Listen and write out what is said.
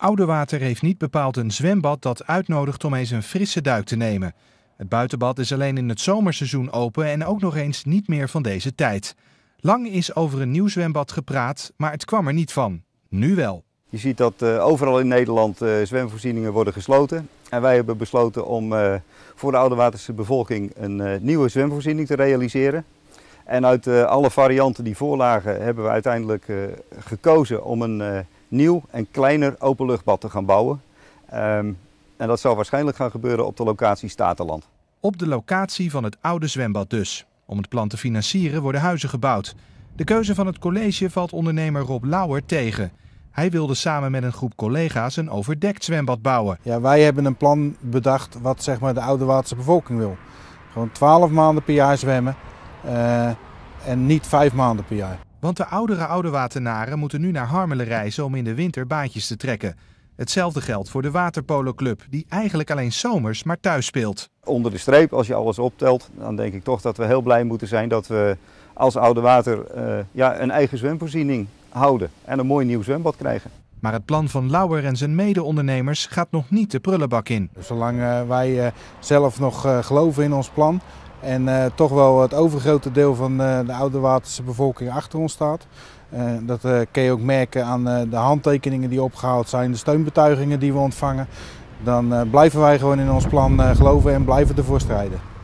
Oudewater heeft niet bepaald een zwembad dat uitnodigt om eens een frisse duik te nemen. Het buitenbad is alleen in het zomerseizoen open en ook nog eens niet meer van deze tijd. Lang is over een nieuw zwembad gepraat, maar het kwam er niet van. Nu wel. Je ziet dat eh, overal in Nederland uh, zwemvoorzieningen worden gesloten. En wij hebben besloten om eh, voor de Oudewaterse bevolking een nieuwe zwemvoorziening te realiseren. En uit alle varianten die voorlagen hebben we uiteindelijk gekozen om een nieuw en kleiner openluchtbad te gaan bouwen. Ehm, en dat zal waarschijnlijk gaan gebeuren op de locatie Statenland. Op de locatie van het oude zwembad dus. Om het plan te financieren worden huizen gebouwd. De keuze van het college valt ondernemer Rob Lauer tegen. Hij wilde samen met een groep collega's een overdekt zwembad bouwen. Ja, wij hebben een plan bedacht wat zeg maar, de ouderwaardse bevolking wil. Gewoon 12 maanden per jaar zwemmen eh, en niet 5 maanden per jaar. Want de oudere watenaren moeten nu naar Harmelen reizen om in de winter baantjes te trekken. Hetzelfde geldt voor de Waterpoloclub, die eigenlijk alleen zomers maar thuis speelt. Onder de streep, als je alles optelt, dan denk ik toch dat we heel blij moeten zijn dat we als Oude Water eh, ja, een eigen zwemvoorziening houden en een mooi nieuw zwembad krijgen. Maar het plan van Lauwer en zijn mede-ondernemers gaat nog niet de prullenbak in. Zolang eh, wij eh, zelf nog geloven in ons plan, en eh, toch wel het overgrote deel van eh, de Ouderwaterse bevolking achter ons staat. Eh, dat kun je ook merken aan de handtekeningen die opgehaald zijn, de steunbetuigingen die we ontvangen. Dan blijven wij gewoon in ons plan geloven en blijven ervoor strijden.